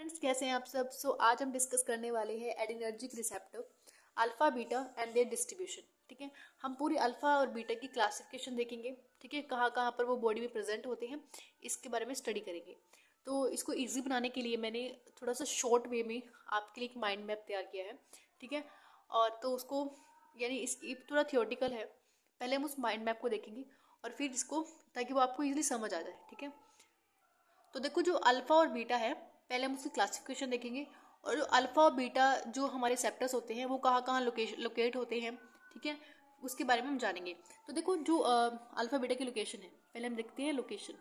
friends कैसे हैं आप सब सो so, आज हम डिस्कस करने वाले हैं adrenergic receptor alpha beta and their distribution ठीक है हम पूरी अल्फा और बीटा की क्लासिफिकेशन देखेंगे ठीक है कहाँ कहाँ पर वो बॉडी में प्रेजेंट होते हैं इसके बारे में स्टडी करेंगे तो इसको ईजी बनाने के लिए मैंने थोड़ा सा शॉर्ट वे में आपके लिए एक माइंड मैप तैयार किया है ठीक है और तो उसको यानी इस थोड़ा थियोटिकल है पहले हम उस माइंड मैप को देखेंगे और फिर इसको ताकि वो आपको ईजिली समझ आ जाए ठीक है तो देखो जो अल्फ़ा और बीटा है पहले हम उसकी क्लासिफिकेशन देखेंगे और जो अल्फ़ा और बीटा जो हमारे सेप्टर्स होते हैं वो कहाँ कहाँ लोकेशन लोकेट होते हैं ठीक है उसके बारे में हम जानेंगे तो देखो जो अल्फ़ा बीटा की लोकेशन है पहले हम देखते हैं लोकेशन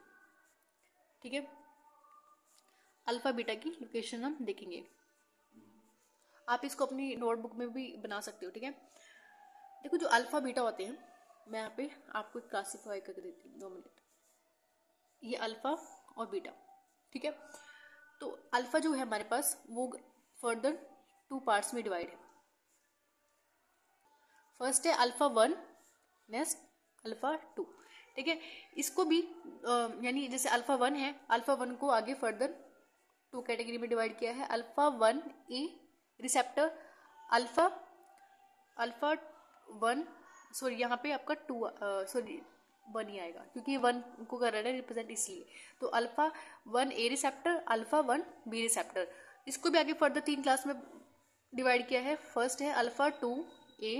ठीक है अल्फ़ा बीटा की लोकेशन हम देखेंगे आप इसको अपनी नोटबुक में भी बना सकते हो ठीक है देखो जो अल्फ़ा बीटा होते हैं मैं यहाँ पे आपको क्लासीफाई करके देती हूँ दो मिनट ये अल्फ़ा और बीटा ठीक है तो अल्फा जो है हमारे पास वो फर्दर टू पार्ट्स में डिवाइड है फर्स्ट है alpha one next alpha two ठीक है इसको भी यानी जैसे अल्फा वन है अल्फा वन को आगे फर्दर टू कैटेगरी में डिवाइड किया है alpha one A receptor alpha alpha one sorry यहाँ पे आपका टू सॉरी वन ही आएगा क्योंकि वन को कर रहे हैं रिप्रेजेंट इसलिए तो alpha one A receptor alpha one B receptor इसको भी आगे फर्दर तीन क्लास में डिवाइड किया है फर्स्ट है अल्फा टू ए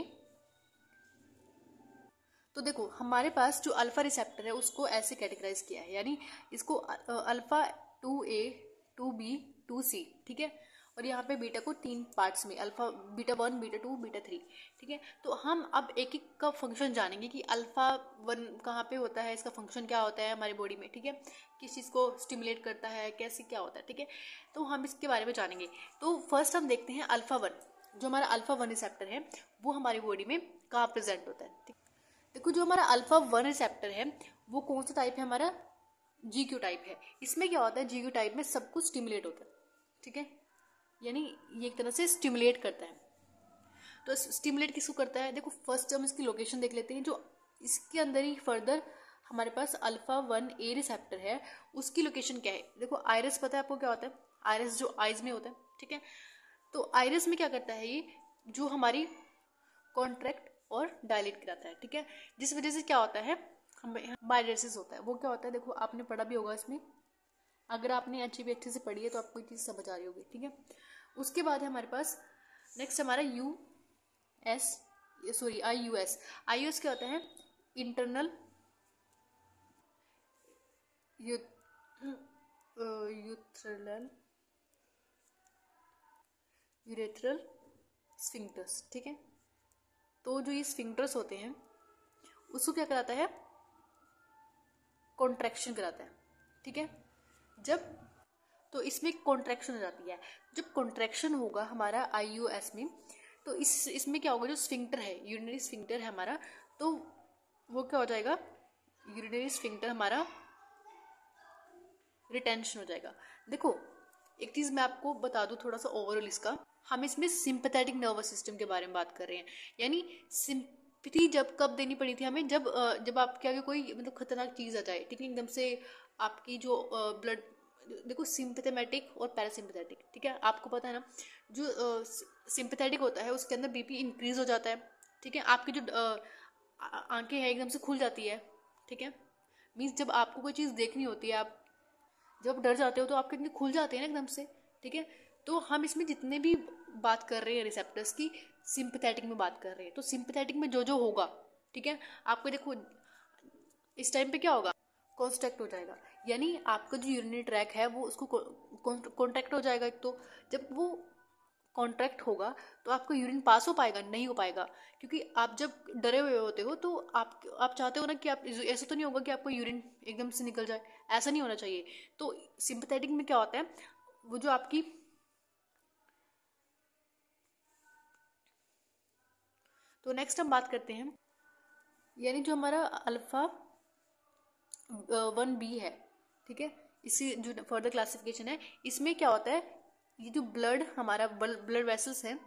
तो देखो हमारे पास जो अल्फा रिसेप्टर है उसको ऐसे कैटेगराइज किया है यानी इसको alpha two A two B two C ठीक है और यहाँ पे बीटा को तीन पार्ट्स में alpha beta one beta two beta three ठीक है तो हम अब एक एक का फंक्शन जानेंगे कि अल्फा वन कहाँ पे होता है इसका फंक्शन क्या होता है हमारी बॉडी में ठीक है किस चीज़ को स्टिमुलेट करता है कैसे क्या होता है ठीक है तो हम इसके बारे में जानेंगे तो फर्स्ट हम देखते हैं अल्फा वन जो हमारा अल्फा वन रिसेप्टर है वो हमारी बॉडी में कहाँ प्रेजेंट होता है ठीक देखो जो हमारा अल्फा वन रिसेप्टर है वो कौन सा टाइप है हमारा जी क्यू टाइप है इसमें क्या होता है जी क्यू टाइप में सब कुछ स्टिमुलेट होता है ठीक है यानी ये एक तरह से स्टिमुलेट करता है तो स्टिमुलेट किसको करता है देखो फर्स्ट हम इसकी लोकेशन देख लेते हैं जो इसके अंदर ही फर्दर हमारे पास अल्फा वन ए रिसेप्टर है उसकी लोकेशन क्या है देखो आयरस पता है आपको क्या होता है आयरस जो आइज में होता है ठीक है तो आयरस में क्या करता है ये जो हमारी कॉन्ट्रैक्ट और डायलेट कराता है ठीक है जिस वजह से क्या होता है हमें होता है वो क्या होता है देखो आपने पढ़ा भी होगा इसमें अगर आपने अच्छी भी अच्छे से पढ़ी है तो आपको ये चीज़ समझ आ रही होगी ठीक है उसके बाद है हमारे पास नेक्स्ट हमारा U S sorry I U S I U S क्या होता है इंटरनल यूथरल यूरेथरल स्फिंक्टर्स ठीक है तो जो ये स्फिंक्टर्स होते हैं उसको क्या कराता है कॉन्ट्रैक्शन कराता है ठीक है जब तो इसमें कॉन्ट्रैक्शन हो जाती है जब कॉन्ट्रैक्शन होगा हमारा आई यू एस में तो इस इसमें क्या होगा जो स्फिंक्टर है यूरिनरी स्फिंक्टर है हमारा तो वो क्या हो जाएगा यूरिनरी स्फिंक्टर हमारा रिटेंशन हो जाएगा देखो एक चीज़ मैं आपको बता दूँ थोड़ा सा ओवरऑल इसका हम इसमें सिंपथेटिक नर्वस सिस्टम के बारे में बात कर रहे हैं यानी सिंपथी जब कब देनी पड़ी थी हमें जब जब आपके आगे कोई मतलब खतरनाक चीज़ आ जाए ठीक है एकदम से आपकी जो ब्लड देखो सिंपथेमेटिक और पैरासिम्पथेटिक ठीक है आपको पता है ना जो सिंपथेटिक होता है उसके अंदर बीपी इंक्रीज हो जाता है ठीक है आपकी जो आंखें हैं एकदम से खुल जाती है ठीक है मीन्स जब आपको कोई चीज़ देखनी होती है आप जब आप डर जाते हो तो आपके इतने खुल जाते हैं ना एकदम से ठीक है तो हम इसमें जितने भी बात कर रहे हैं रिसेप्टर्स की सिंपथेटिक में बात कर रहे हैं तो सिंपथेटिक में जो जो होगा ठीक है आपको देखो इस टाइम पे क्या होगा कॉन्स्ट्रक्ट हो जाएगा यानी आपका जो यूरिनरी ट्रैक है वो उसको कॉन्ट्रैक्ट हो जाएगा एक तो जब वो कॉन्ट्रैक्ट होगा तो आपको यूरिन पास हो पाएगा नहीं हो पाएगा क्योंकि आप जब डरे हुए होते हो तो आप आप चाहते हो ना कि आप ऐसा तो नहीं होगा कि आपको यूरिन एकदम से निकल जाए ऐसा नहीं होना चाहिए तो सिंपथेटिक में क्या होता है वो जो आपकी तो नेक्स्ट हम बात करते हैं यानी जो हमारा अल्फा वन बी है ठीक है इसी जो फर्दर क्लासिफिकेशन है इसमें क्या होता है ये जो ब्लड हमारा ब्लड वेसल्स हैं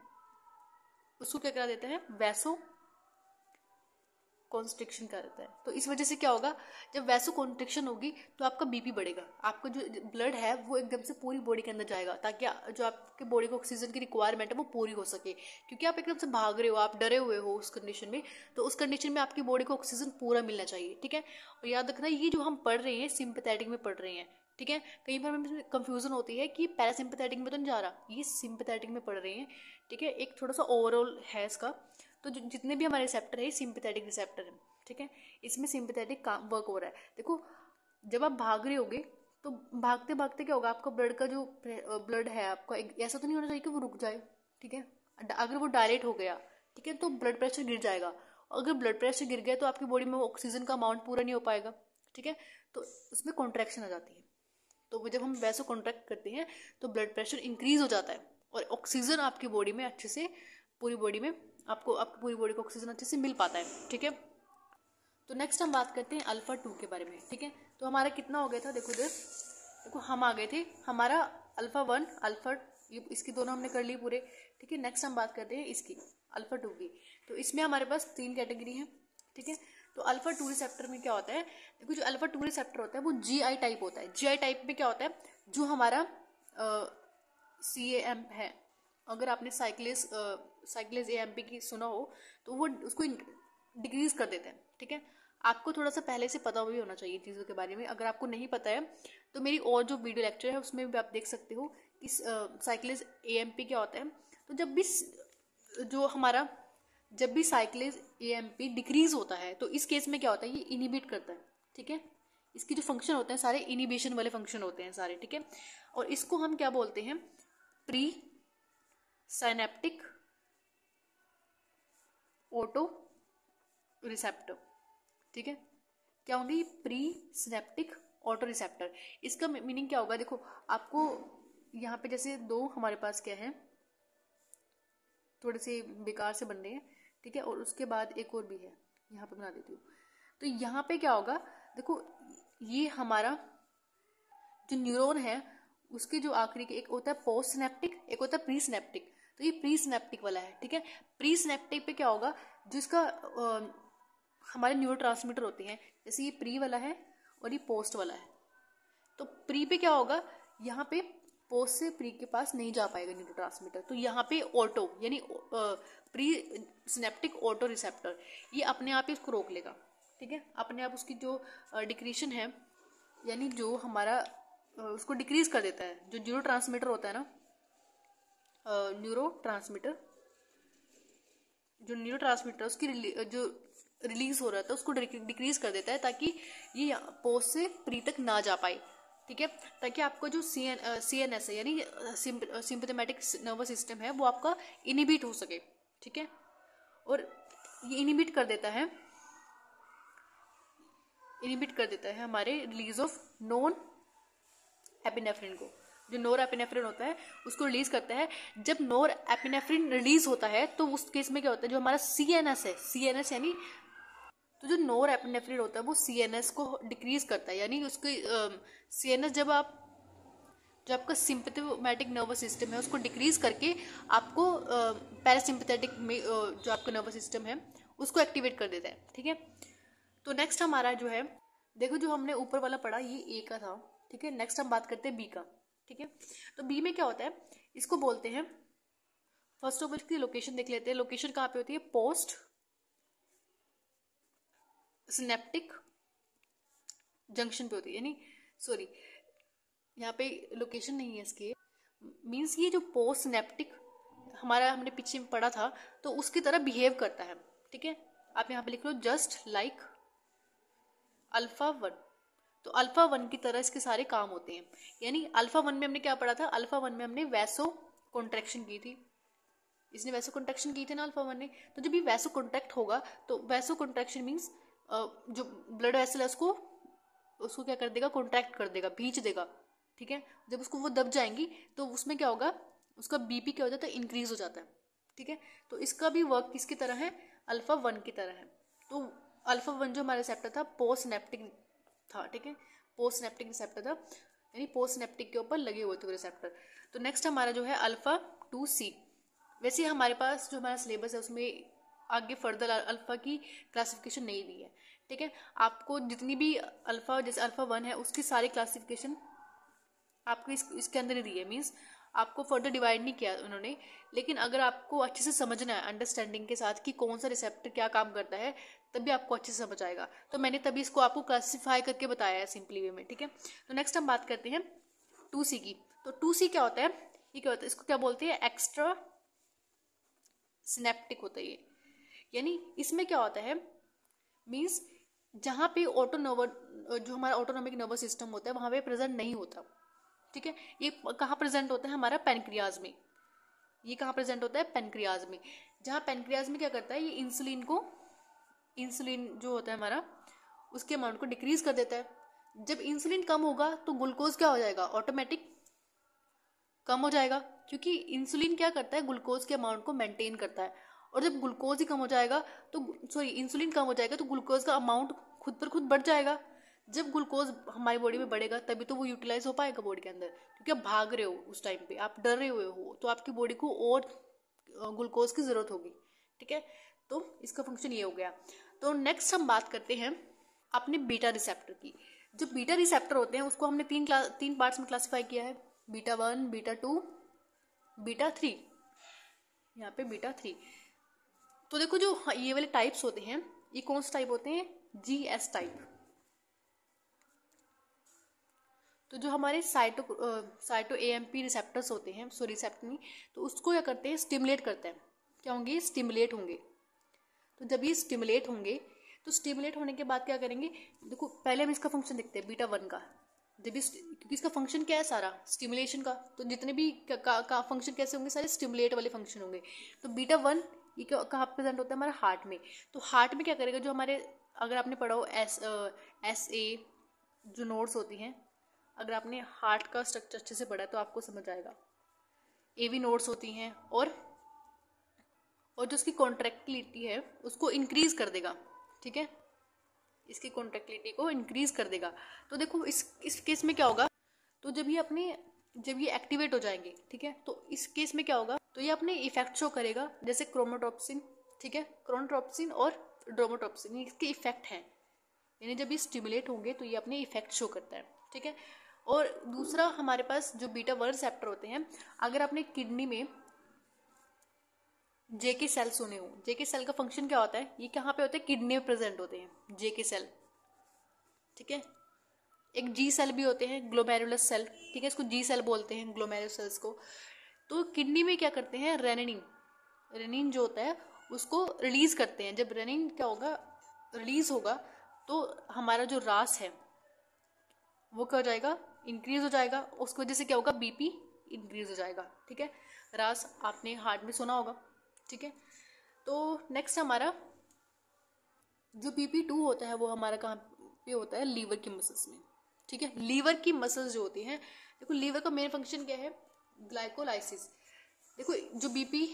उसको क्या करा देते हैं वैसो कॉन्स्ट्रिक्शन करता रहता है तो इस वजह से क्या होगा जब वैसो कॉन्स्ट्रिक्शन होगी तो आपका बीपी बढ़ेगा आपका जो ब्लड है वो एकदम से पूरी बॉडी के अंदर जाएगा ताकि जो आपके बॉडी को ऑक्सीजन की रिक्वायरमेंट है वो पूरी हो सके क्योंकि आप एकदम से भाग रहे हो आप डरे हुए हो उस कंडीशन में तो उस कंडीशन में आपकी बॉडी को ऑक्सीजन पूरा मिलना चाहिए ठीक है और याद रखना ये जो हम पढ़ रहे हैं सिंपथेटिक में पढ़ रहे हैं ठीक है कई बार हमें कंफ्यूजन होती है कि पैरासिम्पथेटिक में तो नहीं जा रहा ये सिंपथेटिक में पढ़ रहे हैं ठीक है एक थोड़ा सा ओवरऑल है इसका तो जितने भी हमारे रिसेप्टर है सिंपथेटिक रिसेप्टर है ठीक है इसमें सिंपथेटिक काम वर्क हो रहा है देखो जब आप भाग रहे होगे तो भागते भागते क्या होगा आपका ब्लड का जो ब्लड है आपका ऐसा तो नहीं होना चाहिए कि वो रुक जाए ठीक है अगर वो डायरेक्ट हो गया ठीक है तो ब्लड प्रेशर गिर जाएगा अगर ब्लड प्रेशर गिर गया तो आपकी बॉडी में ऑक्सीजन का अमाउंट पूरा नहीं हो पाएगा ठीक है तो उसमें कॉन्ट्रैक्शन आ जाती है तो जब हम वैसे कॉन्ट्रैक्ट करते हैं तो ब्लड प्रेशर इंक्रीज हो जाता है और ऑक्सीजन आपकी बॉडी में अच्छे से पूरी बॉडी में आपको आपकी पूरी बॉडी को ऑक्सीजन अच्छे से मिल पाता है ठीक है तो नेक्स्ट हम बात करते हैं अल्फा टू के बारे में ठीक है तो हमारा कितना हो गया था देखो इधर देखो हम आ गए थे हमारा अल्फा वन अल्फा ये इसकी दोनों हमने कर ली पूरे ठीक है नेक्स्ट हम बात करते हैं इसकी अल्फा टू की तो इसमें हमारे पास तीन कैटेगरी है ठीक है तो अल्फा टू रिसेप्टर में क्या होता है देखो जो अल्फा टू रिसेप्टर होता है वो जी आई टाइप होता है जी आई टाइप में क्या होता है जो हमारा सी ए एम है अगर आपने साइक्लिस साइक्लिस ए एम पी की सुना हो तो वो उसको डिक्रीज कर देते हैं ठीक है आपको थोड़ा सा पहले से पता भी होना चाहिए चीज़ों के बारे में अगर आपको नहीं पता है तो मेरी और जो वीडियो लेक्चर है उसमें भी आप देख सकते हो कि साइक्लिस ए एम पी क्या होता है तो जब भी जो हमारा जब भी cyclic A M P decrease होता है तो इस केस में क्या होता है ये इनिबिट करता है ठीक है इसके जो फंक्शन होते हैं सारे इनिबिशन वाले फंक्शन होते हैं सारे ठीक है और इसको हम क्या बोलते हैं प्री साइनेप्टिक ओटो रिसेप्टर ठीक है क्या होंगे प्री सिनेप्टिक ऑटो रिसेप्टर इसका मीनिंग क्या होगा देखो आपको यहाँ पे जैसे दो हमारे पास क्या है थोड़े से बेकार से बन रहे हैं ठीक है और उसके बाद एक और भी है यहाँ पे बना देती हूँ तो यहाँ पे क्या होगा देखो ये हमारा जो न्यूरोन है उसके जो आखिरी के एक होता है पोस्ट सिनेप्टिक एक होता है प्री सिनेप्टिक तो ये प्री सिनेप्टिक वाला है ठीक है प्री सिनेप्टिक पे क्या होगा जिसका आ, हमारे न्यूरो ट्रांसमीटर होते हैं जैसे ये प्री वाला है और ये पोस्ट वाला है तो प्री पे क्या होगा यहाँ पे पोस्ट से प्री के पास नहीं जा पाएगा न्यूरो ट्रांसमीटर तो यहाँ पे ऑटो यानी प्री सिनेप्टिक ऑटो रिसेप्टर ये अपने आप ही उसको रोक लेगा ठीक है अपने आप उसकी जो डिक्रीशन है यानी जो हमारा उसको डिक्रीज कर देता है जो न्यूरो ट्रांसमीटर होता है ना न्यूरो ट्रांसमीटर जो न्यूरो ट्रांसमीटर उसकी रिली, जो रिलीज हो रहा था उसको डिक्रीज कर देता है ताकि ये पोस्ट से प्री तक ना जा पाए ठीक है ताकि आपका जो C N C N S है यानी सिंपथेमेटिक नर्वस सिस्टम है वो आपका इनिबिट हो सके ठीक है और ये इनिबिट कर देता है इनिबिट कर देता है हमारे रिलीज ऑफ नॉन एपिनेफ्रिन को जो नोर एपिनेफ्रिन होता है उसको रिलीज करता है जब नोर एपिनेफ्रिन रिलीज होता है तो उस केस में क्या होता है जो हमारा सी एन एस है सी एन एस यानी तो जो नोर एपिनेफ्रिन होता है वो सी एन एस को डिक्रीज करता है यानी उसकी सी एन एस जब आप जो आपका सिंपथेमेटिक नर्वस सिस्टम है उसको डिक्रीज करके आपको पैरासिम्पथेटिक में जो आपका नर्वस सिस्टम है उसको एक्टिवेट कर देता है ठीक है तो नेक्स्ट हमारा जो है देखो जो हमने ऊपर वाला पढ़ा ये ए का था ठीक है नेक्स्ट हम बात करते हैं बी का ठीक है तो बी में क्या होता है इसको बोलते हैं फर्स्ट ऑफ ऑल इसकी लोकेशन देख लेते हैं लोकेशन कहाँ पे होती है पोस्ट सिनेप्टिक जंक्शन पे होती है यानी सॉरी यहाँ पे लोकेशन नहीं है इसकी मीन्स ये जो पोस्ट सिनेप्टिक हमारा हमने पीछे में पढ़ा था तो उसकी तरह बिहेव करता है ठीक है आप यहाँ पे लिख लो जस्ट लाइक अल्फा वन तो अल्फ़ा वन की तरह इसके सारे काम होते हैं यानी अल्फ़ा वन में हमने क्या पढ़ा था अल्फ़ा वन में हमने वैसो कॉन्ट्रैक्शन की थी इसने वैसो कॉन्ट्रैक्शन की थी ना अल्फ़ा वन ने तो जब ये वैसो कॉन्ट्रैक्ट होगा तो वैसो कॉन्ट्रैक्शन मीन्स जो ब्लड वैसल है उसको उसको क्या कर देगा कॉन्ट्रैक्ट कर देगा भींच देगा ठीक है जब उसको वो दब जाएंगी तो उसमें क्या होगा उसका बीपी क्या हो जाता है इंक्रीज हो जाता है ठीक है तो इसका भी वर्क किसकी तरह है अल्फ़ा वन की तरह है तो अल्फ़ा वन जो हमारा रिसेप्टर था पोस्ट नेप्टिक था ठीक है पोस्ट सिनेप्टिक रिसेप्टर था यानी पोस्ट सिनेप्टिक के ऊपर लगे हुए थे रिसेप्टर तो नेक्स्ट हमारा जो है अल्फा टू सी वैसे हमारे पास जो हमारा सिलेबस है उसमें आगे फर्दर अल्फ़ा की क्लासिफिकेशन नहीं दी है ठीक है आपको जितनी भी अल्फ़ा जैसे अल्फ़ा वन है उसकी सारी क्लासिफिकेशन आपको इस, इसके अंदर ही दी है मीन्स आपको फर्दर डिवाइड नहीं किया उन्होंने लेकिन अगर आपको अच्छे से समझना है अंडरस्टैंडिंग के साथ कि कौन सा रिसेप्टर क्या काम करता है तभी आपको अच्छे से समझ आएगा तो मैंने तभी इसको आपको क्लासीफाई करके बताया है सिंपली वे में ठीक है तो नेक्स्ट हम बात करते हैं टू सी की तो टू सी क्या होता है ये क्या होता है इसको क्या बोलते हैं एक्स्ट्रा सिनेप्टिक होता है ये यानी इसमें क्या होता है मीन्स जहाँ पे ऑटो नर्व जो हमारा ऑटोनोमिक नर्वस सिस्टम होता है वहाँ पे प्रेजेंट नहीं होता ठीक है ये कहाँ प्रेजेंट होता है हमारा पेनक्रियाज में ये कहाँ प्रेजेंट होता है पेनक्रियाज में जहाँ पेनक्रियाज में क्या करता है ये इंसुलिन को इंसुलिन जो होता है हमारा उसके अमाउंट को डिक्रीज कर देता है जब इंसुलिन कम होगा तो ग्लूकोज क्या हो जाएगा ऑटोमेटिक कम हो जाएगा क्योंकि इंसुलिन क्या करता है ग्लूकोज के अमाउंट को मेंटेन करता है और जब ग्लूकोज ही कम हो जाएगा तो सॉरी इंसुलिन कम हो जाएगा तो ग्लूकोज का अमाउंट खुद पर खुद बढ़ जाएगा जब ग्लूकोज हमारी बॉडी में बढ़ेगा तभी तो वो यूटिलाइज हो पाएगा बॉडी के अंदर क्योंकि आप भाग रहे हो उस टाइम पे आप डर रहे हुए हो तो आपकी बॉडी को और ग्लूकोज की ज़रूरत होगी ठीक है तो इसका फंक्शन ये हो गया तो नेक्स्ट हम बात करते हैं अपने बीटा रिसेप्टर की जो बीटा रिसेप्टर होते हैं उसको हमने तीन क्लास तीन पार्ट्स में क्लासीफाई किया है beta one beta two beta three यहाँ पे बीटा थ्री तो देखो जो हाँ, ये वाले टाइप्स होते हैं ये कौन से टाइप होते हैं जी एस टाइप तो जो हमारे cyto cyto A M P receptors होते हैं सॉरी रिसेप्टनी तो उसको क्या करते हैं स्टिमुलेट करते हैं क्या होंगे स्टिमुलेट होंगे तो जब ये स्टिमुलेट होंगे तो स्टिमुलेट होने के बाद क्या करेंगे देखो पहले हम इसका फंक्शन देखते हैं बीटा वन का जब इस क्योंकि इसका फंक्शन क्या है सारा स्टिमुलेशन का तो जितने भी का, फंक्शन कैसे होंगे सारे स्टिमुलेट वाले फंक्शन होंगे तो बीटा वन ये कहाँ प्रेजेंट होता है हमारे हार्ट में तो हार्ट में क्या करेगा जो हमारे अगर आपने पढ़ा हो एस एस ए जो नोट्स होती हैं अगर आपने हार्ट का स्ट्रक्चर अच्छे से पढ़ा है तो आपको समझ आएगा एवी नोट्स होती हैं और और जो उसकी कॉन्ट्रैक्टिलिटी है उसको इंक्रीज कर देगा ठीक है इसकी कॉन्ट्रैक्टिलिटी को इंक्रीज कर देगा तो देखो इस इस केस में क्या होगा तो जब ये अपने जब ये एक्टिवेट हो जाएंगे ठीक है तो इस केस में क्या होगा तो ये अपने इफेक्ट शो करेगा जैसे क्रोमोटॉप्सिन ठीक है क्रोनोटॉप्सिन और ड्रोमोटॉप्सिन इसके इफेक्ट हैं यानी जब ये स्टिमुलेट होंगे तो ये अपने इफेक्ट शो करता है ठीक है और दूसरा हमारे पास जो बीटा वर्ड सेप्टर होते हैं अगर आपने किडनी में जेके सेल सुने हो जेके सेल का फंक्शन क्या होता है ये कहाँ पे होते हैं किडनी में प्रेजेंट होते हैं जेके सेल ठीक है एक जी सेल भी होते हैं ग्लोमेरुलस सेल ठीक है इसको जी सेल बोलते हैं ग्लोमेरुलस सेल्स को तो किडनी में क्या करते हैं रेनिन रेनिन जो होता है उसको रिलीज करते हैं जब रेनिन क्या होगा रिलीज होगा तो हमारा जो रास है वो क्या हो जाएगा इंक्रीज हो जाएगा उसकी वजह से क्या होगा बीपी इंक्रीज हो जाएगा ठीक है रास आपने हार्ट में सुना होगा ठीक है तो नेक्स्ट हमारा जो बीपी टू होता है वो हमारा कहाँ पे होता है लीवर की मसल्स में ठीक है लीवर की मसल्स जो होती हैं देखो लीवर का मेन फंक्शन क्या है ग्लाइकोलाइसिस देखो जो बीपी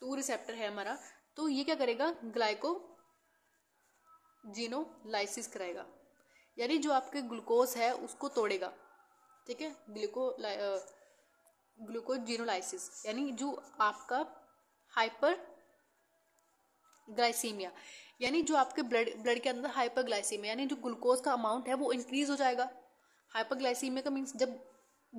टू रिसेप्टर है हमारा तो ये क्या करेगा ग्लाइको जीनोलाइसिस कराएगा यानी जो आपके ग्लूकोज है उसको तोड़ेगा ठीक है ग्लूको ग्लूकोजीनोलाइसिस uh, यानी जो आपका हाइपर ग्लाइसीमिया यानी जो आपके ब्लड ब्लड के अंदर ग्लाइसीमिया यानी जो ग्लूकोज का अमाउंट है वो इंक्रीज हो जाएगा हाइपरग्लाइसीमिया का मीन्स जब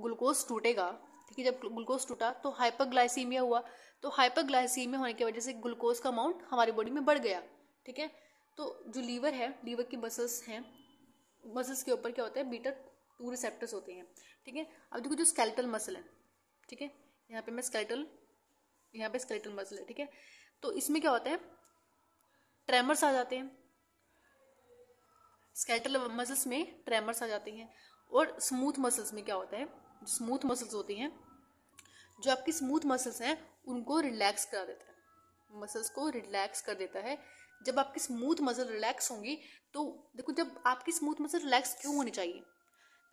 ग्लूकोज टूटेगा ठीक है जब ग्लूकोज टूटा तो हाइपर ग्लाइसीमिया हुआ तो हाइपरग्लाइसीमिया होने की वजह से ग्लूकोज का अमाउंट हमारी बॉडी में बढ़ गया ठीक है तो जो लीवर है लीवर की मसल्स हैं मसल्स के ऊपर क्या होता है बीटर टू रिसेप्टर्स होते हैं ठीक है अब देखो जो स्केलेटल मसल है ठीक है यहाँ पे मैं स्केलेटल यहाँ पे स्केलेटल मसल है ठीक है तो इसमें क्या होता है ट्रेमर्स आ जाते हैं स्केलेटल मसल्स में ट्रेमर्स आ जाते हैं और स्मूथ मसल्स में क्या होता है स्मूथ मसल्स होती हैं जो आपकी स्मूथ मसल्स हैं उनको रिलैक्स करा देता है मसल्स को रिलैक्स कर देता है जब आपकी स्मूथ मसल रिलैक्स होंगी तो देखो जब आपकी स्मूथ मसल रिलैक्स क्यों होनी चाहिए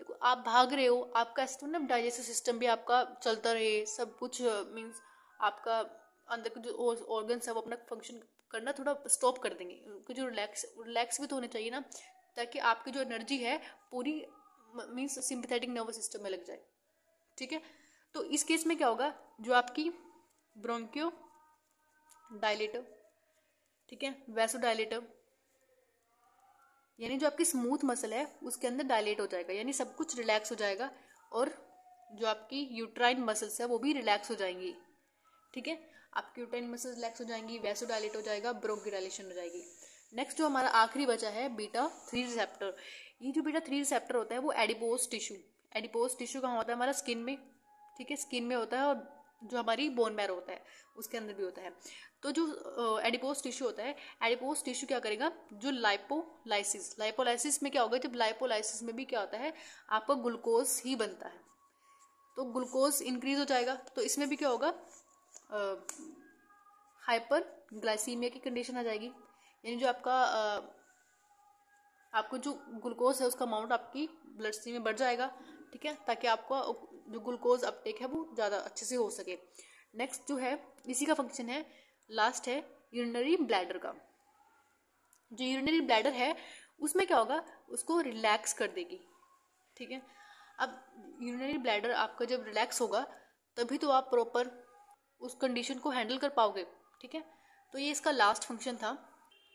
देखो आप भाग रहे हो आपका स्टूडेंट डाइजेस्टिव सिस्टम भी आपका चलता रहे सब कुछ मीन्स आपका अंदर के जो ऑर्गन है अपना फंक्शन करना थोड़ा स्टॉप कर देंगे उनको जो रिलैक्स रिलैक्स भी तो होने चाहिए ना ताकि आपकी जो एनर्जी है पूरी मीन्स सिंपथेटिक नर्वस सिस्टम में लग जाए ठीक है तो इस केस में क्या होगा जो आपकी ब्रोंकियो डायलेटर ठीक है वैसो डायलेटर यानी जो आपकी स्मूथ मसल है उसके अंदर डायलेट हो जाएगा यानी सब कुछ रिलैक्स हो जाएगा और जो आपकी यूट्राइन मसल्स है वो भी रिलैक्स हो जाएंगी ठीक है आपकी यूट्राइन मसल्स रिलैक्स हो जाएंगी वैसो डायलेट हो जाएगा ब्रोंकी डायलेशन हो जाएगी नेक्स्ट जो हमारा आखिरी बचा है बीटा थ्री रिसेप्टर ये जो बीटा थ्री रिसेप्टर होता है वो एडिपोज टिश्यू एडिपोज टिश्यू कहाँ होता है हमारा स्किन में ठीक है स्किन में होता है और जो हमारी बोन मैरो होता है उसके अंदर भी होता है तो जो एडिपोस टिश्यू होता है एडिपोस टिश्यू क्या करेगा जो लाइपोलाइसिस लाइपोलाइसिस में क्या होगा जब लाइपोलाइसिस में भी क्या होता है आपका ग्लूकोज ही बनता है तो ग्लूकोज इंक्रीज हो जाएगा तो इसमें भी क्या होगा हाइपर ग्लाइसीमिया की कंडीशन आ जाएगी यानी जो आपका आपको जो ग्लूकोज है उसका अमाउंट आपकी ब्लड स्ट्रीम में बढ़ जाएगा ठीक है ताकि आपका जो ग्लूकोज अपटेक है वो ज़्यादा अच्छे से हो सके नेक्स्ट जो है इसी का फंक्शन है लास्ट है यूरिनरी ब्लैडर का जो यूरिनरी ब्लैडर है उसमें क्या होगा उसको रिलैक्स कर देगी ठीक है अब यूरिनरी ब्लैडर आपका जब रिलैक्स होगा तभी तो आप प्रॉपर उस कंडीशन को हैंडल कर पाओगे ठीक है तो ये इसका लास्ट फंक्शन था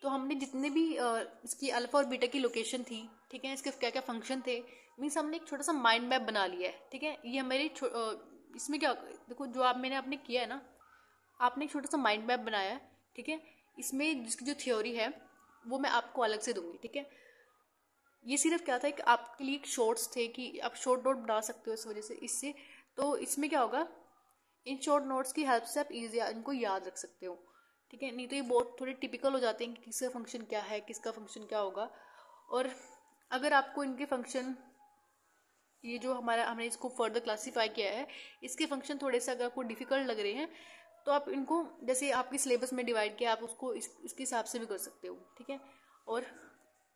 तो हमने जितने भी इसकी अल्फा और बीटा की लोकेशन थी ठीक है इसके क्या क्या फंक्शन थे मीन्स हमने एक छोटा सा माइंड मैप बना लिया है ठीक है ये हमारी इसमें क्या देखो जो आप मैंने आपने किया है ना आपने एक छोटा सा माइंड मैप बनाया है ठीक है इसमें जिसकी जो थ्योरी है वो मैं आपको अलग से दूंगी ठीक है ये सिर्फ क्या था कि आपके लिए शॉर्ट्स थे कि आप शॉर्ट नोट बना सकते हो इस वजह से इससे तो इसमें क्या होगा इन शॉर्ट नोट्स की हेल्प से आप इजी इनको याद रख सकते हो ठीक है नहीं तो ये बहुत थोड़े टिपिकल हो जाते हैं कि किसका फंक्शन क्या है किसका फंक्शन क्या होगा और अगर आपको इनके फंक्शन ये जो हमारा हमने इसको फर्दर क्लासीफाई किया है इसके फंक्शन थोड़े से अगर आपको डिफिकल्ट लग रहे हैं तो आप इनको जैसे आपके सिलेबस में डिवाइड किया आप उसको इस, इसके हिसाब से भी कर सकते हो ठीक है और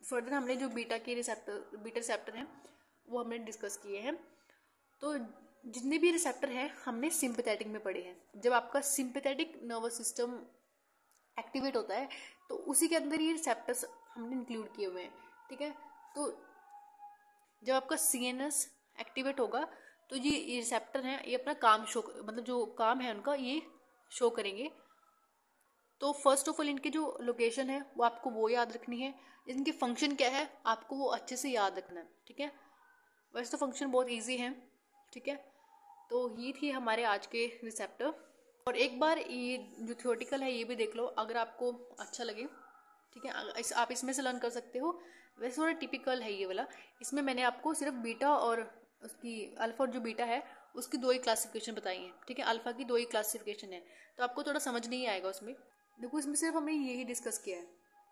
फर्दर हमने जो बीटा के रिसेप्टर बीटा रिसेप्टर हैं वो हमने डिस्कस किए हैं तो जितने भी रिसेप्टर हैं हमने सिंपथेटिक में पढ़े हैं जब आपका सिंपथेटिक नर्वस सिस्टम एक्टिवेट होता है तो उसी के अंदर ये रिसेप्टर्स हमने इंक्लूड किए हुए हैं ठीक है तो जब आपका सी एन एस एक्टिवेट होगा तो ये रिसेप्टर हैं ये अपना काम शो मतलब जो काम है उनका ये शो करेंगे तो फर्स्ट ऑफ ऑल इनके जो लोकेशन है वो आपको वो याद रखनी है इनके फंक्शन क्या है आपको वो अच्छे से याद रखना है ठीक है वैसे तो फंक्शन बहुत ईजी है ठीक है तो ये थी हमारे आज के रिसेप्टर और एक बार ये जो थियोटिकल है ये भी देख लो अगर आपको अच्छा लगे ठीक है इस, आप इसमें से लर्न कर सकते हो वैसे थोड़ा टिपिकल है ये वाला इसमें मैंने आपको सिर्फ बीटा और उसकी अल्फा और जो बीटा है उसकी दो ही क्लासिफिकेशन बताई हैं ठीक है अल्फ़ा की दो ही क्लासिफिकेशन है तो आपको थोड़ा समझ नहीं आएगा उसमें देखो इसमें सिर्फ हमें यही डिस्कस किया है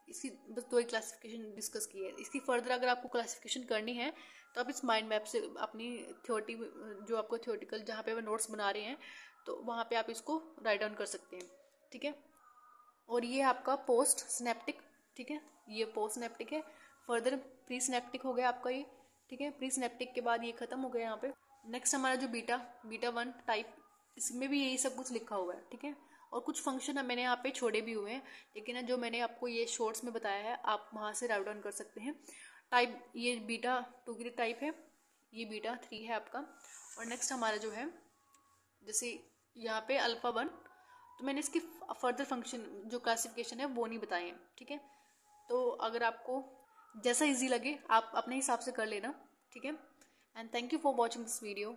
इसकी बस दो ही क्लासिफिकेशन डिस्कस की है इसकी फर्दर अगर आपको क्लासिफिकेशन करनी है तो आप इस माइंड मैप से अपनी थ्योरी जो आपको थ्योरेटिकल जहाँ पे वह नोट्स बना रहे हैं तो वहाँ पे आप इसको राइट डाउन कर सकते हैं ठीक है और ये आपका पोस्ट स्नैप्टिक ठीक है ये पोस्ट स्नैप्टिक है फर्दर प्री स्नैप्टिक हो गया आपका ये ठीक है प्री स्नैप्टिक के बाद ये ख़त्म हो गया यहाँ पे नेक्स्ट हमारा जो बीटा बीटा वन टाइप इसमें भी यही सब कुछ लिखा हुआ है ठीक है और कुछ फंक्शन मैंने यहाँ पे छोड़े भी हुए हैं लेकिन ना जो मैंने आपको ये शॉर्ट्स में बताया है आप वहाँ से राइट डाउन कर सकते हैं टाइप ये बीटा टू की टाइप है ये बीटा थ्री है आपका और नेक्स्ट हमारा जो है जैसे यहाँ पे अल्फ़ा वन तो मैंने इसकी फर्दर फंक्शन जो क्लासिफिकेशन है वो नहीं बताए हैं ठीक है तो अगर आपको जैसा इजी लगे आप अपने हिसाब से कर लेना ठीक है and thank you for watching this video